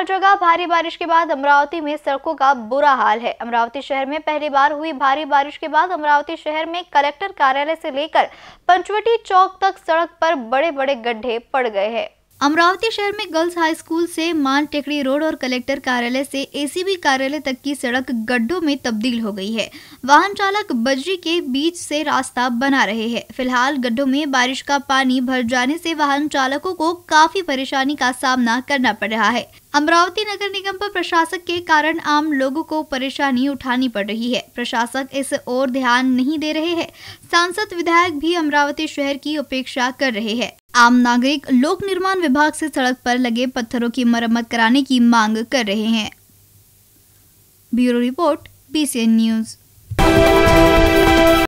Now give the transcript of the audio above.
हर जगह भारी बारिश के बाद अमरावती में सड़कों का बुरा हाल है अमरावती शहर में पहली बार हुई भारी बारिश के बाद अमरावती शहर में कलेक्टर कार्यालय से लेकर पंचवटी चौक तक सड़क पर बड़े बड़े गड्ढे पड़ गए हैं अमरावती शहर में गर्ल्स हाई स्कूल से मान टेकड़ी रोड और कलेक्टर कार्यालय से एसीबी कार्यालय तक की सड़क गड्ढों में तब्दील हो गई है वाहन चालक बजरी के बीच से रास्ता बना रहे हैं फिलहाल गड्ढों में बारिश का पानी भर जाने से वाहन चालकों को काफी परेशानी का सामना करना पड़ रहा है अमरावती नगर निगम पर प्रशासक के कारण आम लोगों को परेशानी उठानी पड़ रही है प्रशासक इस ओर ध्यान नहीं दे रहे हैं सांसद विधायक भी अमरावती शहर की उपेक्षा कर रहे हैं आम नागरिक लोक निर्माण विभाग से सड़क पर लगे पत्थरों की मरम्मत कराने की मांग कर रहे हैं ब्यूरो रिपोर्ट बीसीएन न्यूज़